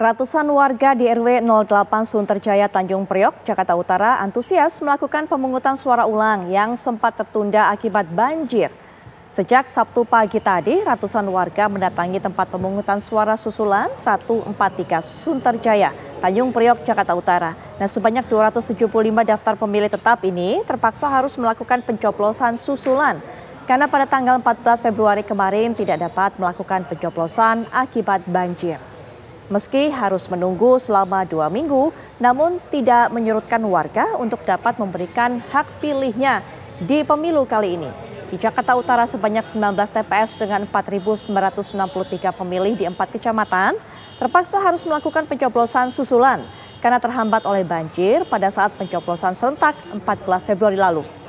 Ratusan warga di RW 08 Sunterjaya Tanjung Priok, Jakarta Utara antusias melakukan pemungutan suara ulang yang sempat tertunda akibat banjir. Sejak Sabtu pagi tadi, ratusan warga mendatangi tempat pemungutan suara susulan 143 Sunterjaya, Tanjung Priok, Jakarta Utara. Nah, sebanyak 275 daftar pemilih tetap ini terpaksa harus melakukan pencoplosan susulan karena pada tanggal 14 Februari kemarin tidak dapat melakukan pencoplosan akibat banjir. Meski harus menunggu selama dua minggu, namun tidak menyurutkan warga untuk dapat memberikan hak pilihnya di pemilu kali ini. Di Jakarta Utara sebanyak 19 TPS dengan 4.963 pemilih di empat kecamatan terpaksa harus melakukan pencoblosan susulan karena terhambat oleh banjir pada saat pencoblosan serentak 14 Februari lalu.